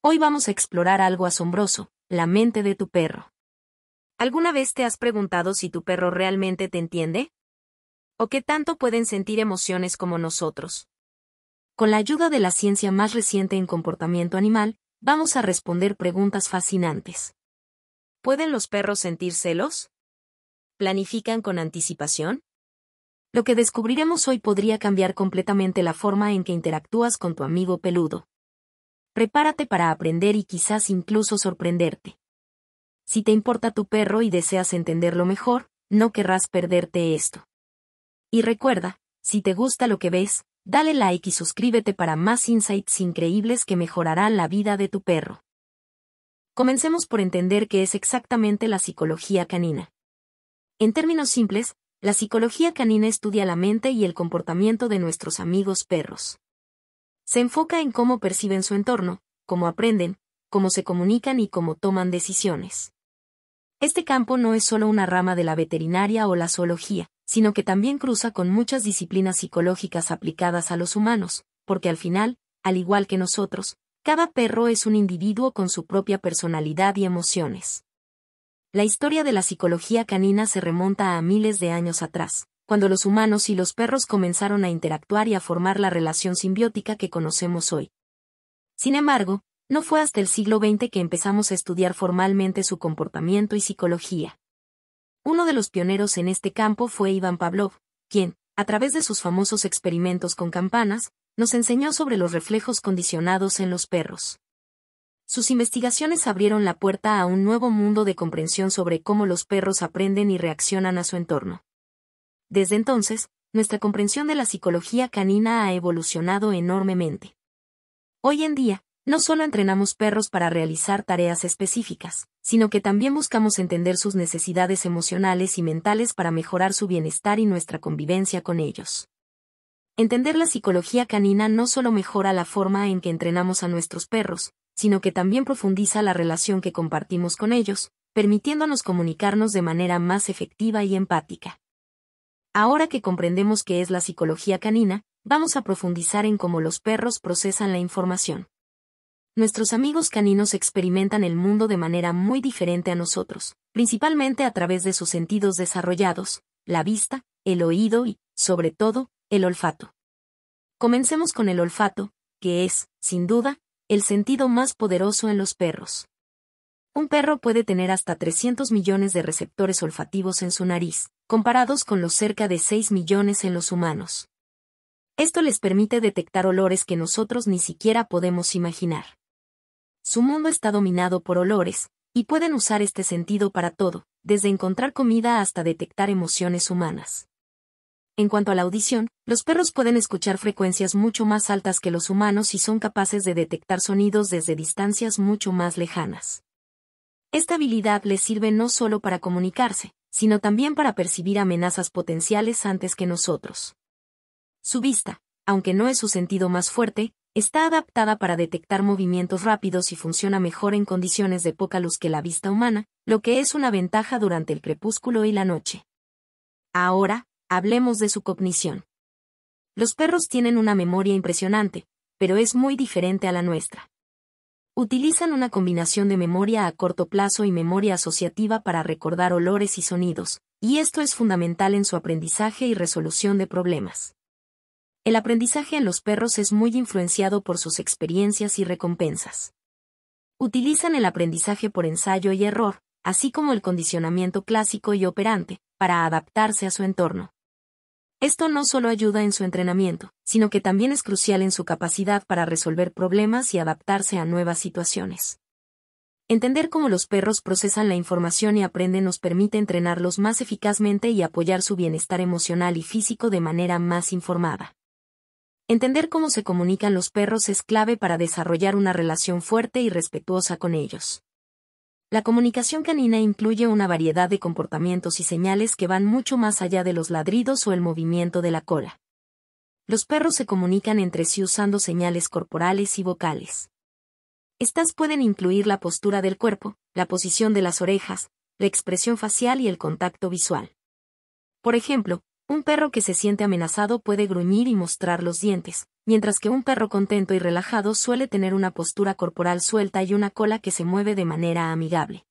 Hoy vamos a explorar algo asombroso, la mente de tu perro. ¿Alguna vez te has preguntado si tu perro realmente te entiende? ¿O qué tanto pueden sentir emociones como nosotros? Con la ayuda de la ciencia más reciente en comportamiento animal, vamos a responder preguntas fascinantes. ¿Pueden los perros sentir celos? ¿Planifican con anticipación? Lo que descubriremos hoy podría cambiar completamente la forma en que interactúas con tu amigo peludo. Prepárate para aprender y quizás incluso sorprenderte. Si te importa tu perro y deseas entenderlo mejor, no querrás perderte esto. Y recuerda, si te gusta lo que ves, dale like y suscríbete para más insights increíbles que mejorarán la vida de tu perro. Comencemos por entender qué es exactamente la psicología canina. En términos simples, la psicología canina estudia la mente y el comportamiento de nuestros amigos perros. Se enfoca en cómo perciben su entorno, cómo aprenden, cómo se comunican y cómo toman decisiones. Este campo no es solo una rama de la veterinaria o la zoología, sino que también cruza con muchas disciplinas psicológicas aplicadas a los humanos, porque al final, al igual que nosotros, cada perro es un individuo con su propia personalidad y emociones. La historia de la psicología canina se remonta a miles de años atrás, cuando los humanos y los perros comenzaron a interactuar y a formar la relación simbiótica que conocemos hoy. Sin embargo, no fue hasta el siglo XX que empezamos a estudiar formalmente su comportamiento y psicología. Uno de los pioneros en este campo fue Iván Pavlov, quien, a través de sus famosos experimentos con campanas, nos enseñó sobre los reflejos condicionados en los perros. Sus investigaciones abrieron la puerta a un nuevo mundo de comprensión sobre cómo los perros aprenden y reaccionan a su entorno. Desde entonces, nuestra comprensión de la psicología canina ha evolucionado enormemente. Hoy en día, no solo entrenamos perros para realizar tareas específicas, sino que también buscamos entender sus necesidades emocionales y mentales para mejorar su bienestar y nuestra convivencia con ellos. Entender la psicología canina no solo mejora la forma en que entrenamos a nuestros perros, sino que también profundiza la relación que compartimos con ellos, permitiéndonos comunicarnos de manera más efectiva y empática. Ahora que comprendemos qué es la psicología canina, vamos a profundizar en cómo los perros procesan la información. Nuestros amigos caninos experimentan el mundo de manera muy diferente a nosotros, principalmente a través de sus sentidos desarrollados, la vista, el oído y, sobre todo, el olfato. Comencemos con el olfato, que es, sin duda, el sentido más poderoso en los perros. Un perro puede tener hasta 300 millones de receptores olfativos en su nariz, comparados con los cerca de 6 millones en los humanos. Esto les permite detectar olores que nosotros ni siquiera podemos imaginar. Su mundo está dominado por olores, y pueden usar este sentido para todo, desde encontrar comida hasta detectar emociones humanas. En cuanto a la audición, los perros pueden escuchar frecuencias mucho más altas que los humanos y son capaces de detectar sonidos desde distancias mucho más lejanas. Esta habilidad les sirve no solo para comunicarse, sino también para percibir amenazas potenciales antes que nosotros. Su vista, aunque no es su sentido más fuerte, está adaptada para detectar movimientos rápidos y funciona mejor en condiciones de poca luz que la vista humana, lo que es una ventaja durante el crepúsculo y la noche. Ahora, hablemos de su cognición. Los perros tienen una memoria impresionante, pero es muy diferente a la nuestra. Utilizan una combinación de memoria a corto plazo y memoria asociativa para recordar olores y sonidos, y esto es fundamental en su aprendizaje y resolución de problemas. El aprendizaje en los perros es muy influenciado por sus experiencias y recompensas. Utilizan el aprendizaje por ensayo y error, así como el condicionamiento clásico y operante, para adaptarse a su entorno. Esto no solo ayuda en su entrenamiento, sino que también es crucial en su capacidad para resolver problemas y adaptarse a nuevas situaciones. Entender cómo los perros procesan la información y aprenden nos permite entrenarlos más eficazmente y apoyar su bienestar emocional y físico de manera más informada. Entender cómo se comunican los perros es clave para desarrollar una relación fuerte y respetuosa con ellos. La comunicación canina incluye una variedad de comportamientos y señales que van mucho más allá de los ladridos o el movimiento de la cola. Los perros se comunican entre sí usando señales corporales y vocales. Estas pueden incluir la postura del cuerpo, la posición de las orejas, la expresión facial y el contacto visual. Por ejemplo, un perro que se siente amenazado puede gruñir y mostrar los dientes, mientras que un perro contento y relajado suele tener una postura corporal suelta y una cola que se mueve de manera amigable.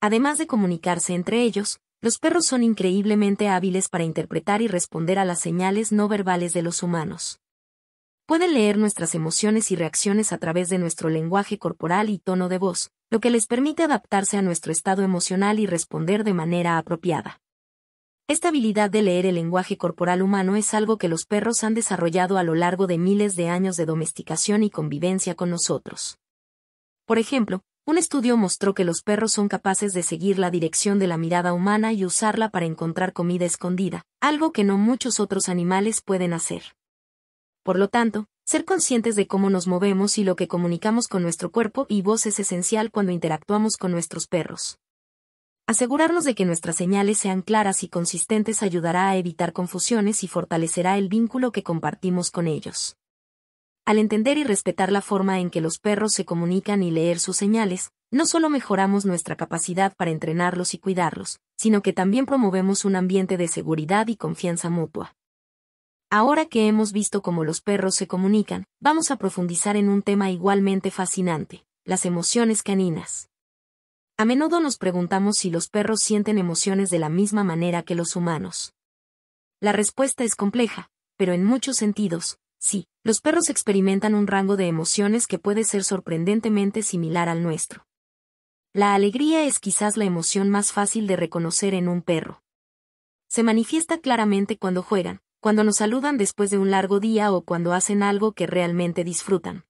Además de comunicarse entre ellos, los perros son increíblemente hábiles para interpretar y responder a las señales no verbales de los humanos. Pueden leer nuestras emociones y reacciones a través de nuestro lenguaje corporal y tono de voz, lo que les permite adaptarse a nuestro estado emocional y responder de manera apropiada. Esta habilidad de leer el lenguaje corporal humano es algo que los perros han desarrollado a lo largo de miles de años de domesticación y convivencia con nosotros. Por ejemplo, un estudio mostró que los perros son capaces de seguir la dirección de la mirada humana y usarla para encontrar comida escondida, algo que no muchos otros animales pueden hacer. Por lo tanto, ser conscientes de cómo nos movemos y lo que comunicamos con nuestro cuerpo y voz es esencial cuando interactuamos con nuestros perros. Asegurarnos de que nuestras señales sean claras y consistentes ayudará a evitar confusiones y fortalecerá el vínculo que compartimos con ellos. Al entender y respetar la forma en que los perros se comunican y leer sus señales, no solo mejoramos nuestra capacidad para entrenarlos y cuidarlos, sino que también promovemos un ambiente de seguridad y confianza mutua. Ahora que hemos visto cómo los perros se comunican, vamos a profundizar en un tema igualmente fascinante, las emociones caninas. A menudo nos preguntamos si los perros sienten emociones de la misma manera que los humanos. La respuesta es compleja, pero en muchos sentidos, sí, los perros experimentan un rango de emociones que puede ser sorprendentemente similar al nuestro. La alegría es quizás la emoción más fácil de reconocer en un perro. Se manifiesta claramente cuando juegan, cuando nos saludan después de un largo día o cuando hacen algo que realmente disfrutan.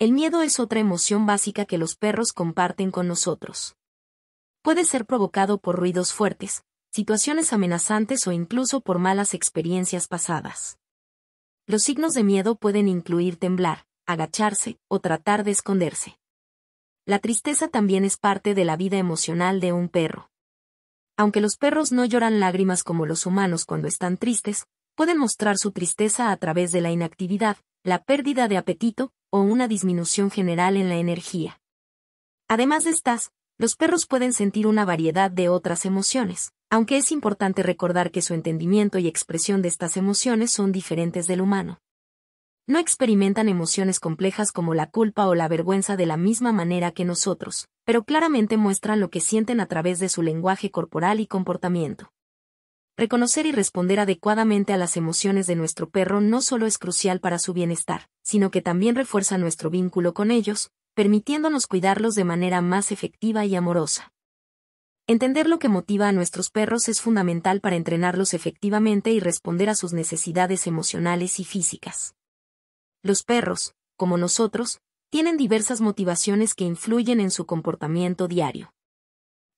El miedo es otra emoción básica que los perros comparten con nosotros. Puede ser provocado por ruidos fuertes, situaciones amenazantes o incluso por malas experiencias pasadas. Los signos de miedo pueden incluir temblar, agacharse o tratar de esconderse. La tristeza también es parte de la vida emocional de un perro. Aunque los perros no lloran lágrimas como los humanos cuando están tristes, pueden mostrar su tristeza a través de la inactividad, la pérdida de apetito o una disminución general en la energía. Además de estas, los perros pueden sentir una variedad de otras emociones, aunque es importante recordar que su entendimiento y expresión de estas emociones son diferentes del humano. No experimentan emociones complejas como la culpa o la vergüenza de la misma manera que nosotros, pero claramente muestran lo que sienten a través de su lenguaje corporal y comportamiento. Reconocer y responder adecuadamente a las emociones de nuestro perro no solo es crucial para su bienestar, sino que también refuerza nuestro vínculo con ellos, permitiéndonos cuidarlos de manera más efectiva y amorosa. Entender lo que motiva a nuestros perros es fundamental para entrenarlos efectivamente y responder a sus necesidades emocionales y físicas. Los perros, como nosotros, tienen diversas motivaciones que influyen en su comportamiento diario.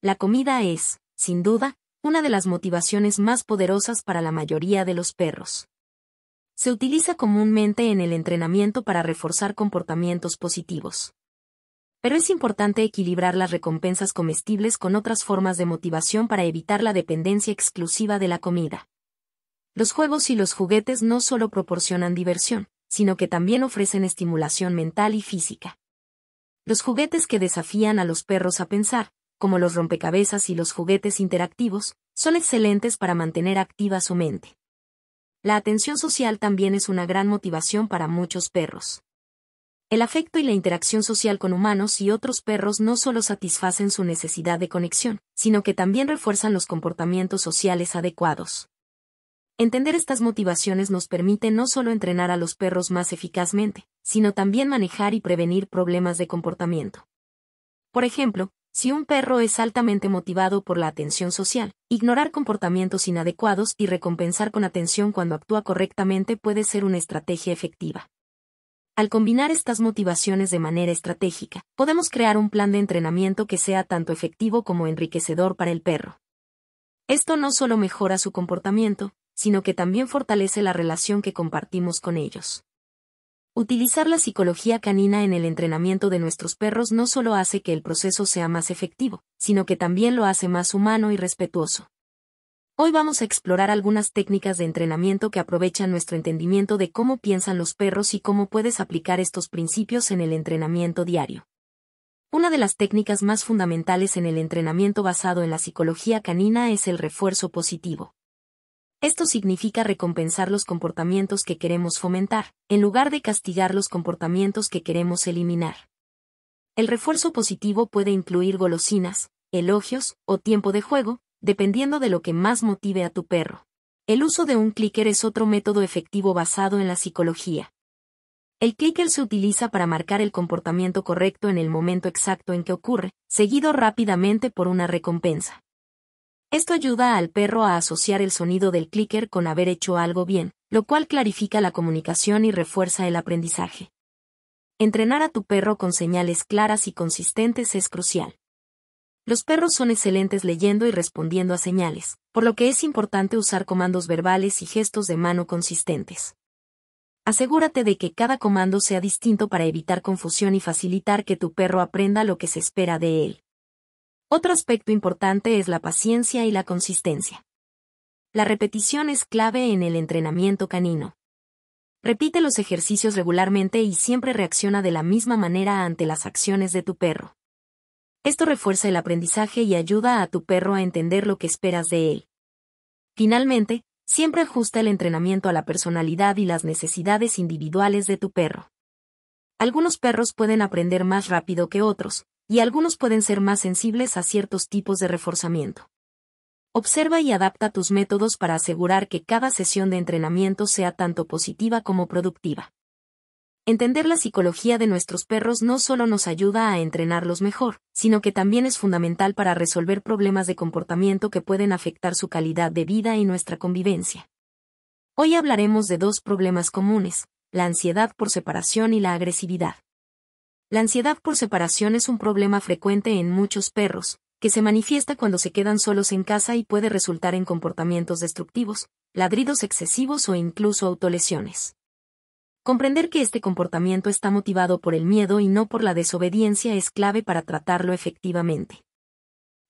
La comida es, sin duda, una de las motivaciones más poderosas para la mayoría de los perros. Se utiliza comúnmente en el entrenamiento para reforzar comportamientos positivos. Pero es importante equilibrar las recompensas comestibles con otras formas de motivación para evitar la dependencia exclusiva de la comida. Los juegos y los juguetes no solo proporcionan diversión, sino que también ofrecen estimulación mental y física. Los juguetes que desafían a los perros a pensar, como los rompecabezas y los juguetes interactivos, son excelentes para mantener activa su mente. La atención social también es una gran motivación para muchos perros. El afecto y la interacción social con humanos y otros perros no solo satisfacen su necesidad de conexión, sino que también refuerzan los comportamientos sociales adecuados. Entender estas motivaciones nos permite no solo entrenar a los perros más eficazmente, sino también manejar y prevenir problemas de comportamiento. Por ejemplo, si un perro es altamente motivado por la atención social, ignorar comportamientos inadecuados y recompensar con atención cuando actúa correctamente puede ser una estrategia efectiva. Al combinar estas motivaciones de manera estratégica, podemos crear un plan de entrenamiento que sea tanto efectivo como enriquecedor para el perro. Esto no solo mejora su comportamiento, sino que también fortalece la relación que compartimos con ellos. Utilizar la psicología canina en el entrenamiento de nuestros perros no solo hace que el proceso sea más efectivo, sino que también lo hace más humano y respetuoso. Hoy vamos a explorar algunas técnicas de entrenamiento que aprovechan nuestro entendimiento de cómo piensan los perros y cómo puedes aplicar estos principios en el entrenamiento diario. Una de las técnicas más fundamentales en el entrenamiento basado en la psicología canina es el refuerzo positivo. Esto significa recompensar los comportamientos que queremos fomentar, en lugar de castigar los comportamientos que queremos eliminar. El refuerzo positivo puede incluir golosinas, elogios o tiempo de juego, dependiendo de lo que más motive a tu perro. El uso de un clicker es otro método efectivo basado en la psicología. El clicker se utiliza para marcar el comportamiento correcto en el momento exacto en que ocurre, seguido rápidamente por una recompensa. Esto ayuda al perro a asociar el sonido del clicker con haber hecho algo bien, lo cual clarifica la comunicación y refuerza el aprendizaje. Entrenar a tu perro con señales claras y consistentes es crucial. Los perros son excelentes leyendo y respondiendo a señales, por lo que es importante usar comandos verbales y gestos de mano consistentes. Asegúrate de que cada comando sea distinto para evitar confusión y facilitar que tu perro aprenda lo que se espera de él. Otro aspecto importante es la paciencia y la consistencia. La repetición es clave en el entrenamiento canino. Repite los ejercicios regularmente y siempre reacciona de la misma manera ante las acciones de tu perro. Esto refuerza el aprendizaje y ayuda a tu perro a entender lo que esperas de él. Finalmente, siempre ajusta el entrenamiento a la personalidad y las necesidades individuales de tu perro. Algunos perros pueden aprender más rápido que otros, y algunos pueden ser más sensibles a ciertos tipos de reforzamiento. Observa y adapta tus métodos para asegurar que cada sesión de entrenamiento sea tanto positiva como productiva. Entender la psicología de nuestros perros no solo nos ayuda a entrenarlos mejor, sino que también es fundamental para resolver problemas de comportamiento que pueden afectar su calidad de vida y nuestra convivencia. Hoy hablaremos de dos problemas comunes, la ansiedad por separación y la agresividad. La ansiedad por separación es un problema frecuente en muchos perros, que se manifiesta cuando se quedan solos en casa y puede resultar en comportamientos destructivos, ladridos excesivos o incluso autolesiones. Comprender que este comportamiento está motivado por el miedo y no por la desobediencia es clave para tratarlo efectivamente.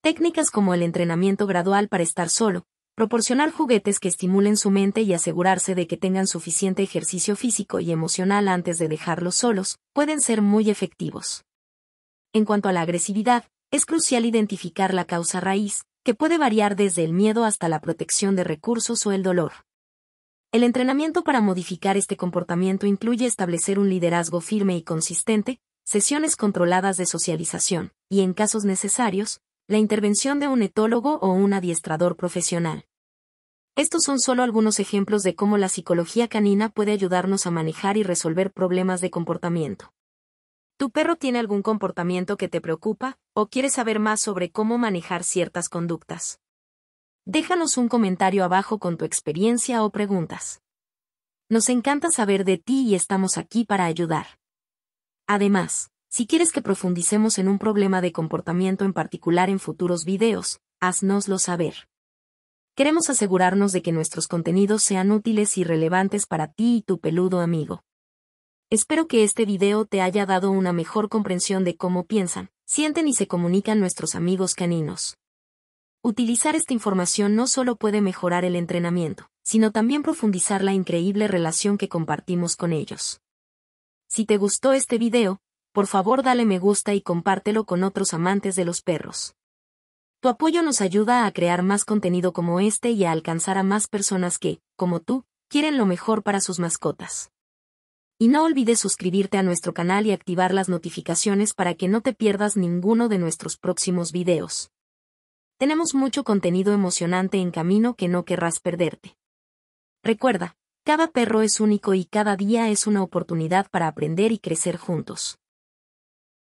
Técnicas como el entrenamiento gradual para estar solo, proporcionar juguetes que estimulen su mente y asegurarse de que tengan suficiente ejercicio físico y emocional antes de dejarlos solos, pueden ser muy efectivos. En cuanto a la agresividad, es crucial identificar la causa raíz, que puede variar desde el miedo hasta la protección de recursos o el dolor. El entrenamiento para modificar este comportamiento incluye establecer un liderazgo firme y consistente, sesiones controladas de socialización, y en casos necesarios, la intervención de un etólogo o un adiestrador profesional. Estos son solo algunos ejemplos de cómo la psicología canina puede ayudarnos a manejar y resolver problemas de comportamiento. ¿Tu perro tiene algún comportamiento que te preocupa o quieres saber más sobre cómo manejar ciertas conductas? Déjanos un comentario abajo con tu experiencia o preguntas. Nos encanta saber de ti y estamos aquí para ayudar. Además, si quieres que profundicemos en un problema de comportamiento en particular en futuros videos, haznoslo saber. Queremos asegurarnos de que nuestros contenidos sean útiles y relevantes para ti y tu peludo amigo. Espero que este video te haya dado una mejor comprensión de cómo piensan, sienten y se comunican nuestros amigos caninos. Utilizar esta información no solo puede mejorar el entrenamiento, sino también profundizar la increíble relación que compartimos con ellos. Si te gustó este video, por favor dale me gusta y compártelo con otros amantes de los perros. Tu apoyo nos ayuda a crear más contenido como este y a alcanzar a más personas que, como tú, quieren lo mejor para sus mascotas. Y no olvides suscribirte a nuestro canal y activar las notificaciones para que no te pierdas ninguno de nuestros próximos videos. Tenemos mucho contenido emocionante en camino que no querrás perderte. Recuerda, cada perro es único y cada día es una oportunidad para aprender y crecer juntos.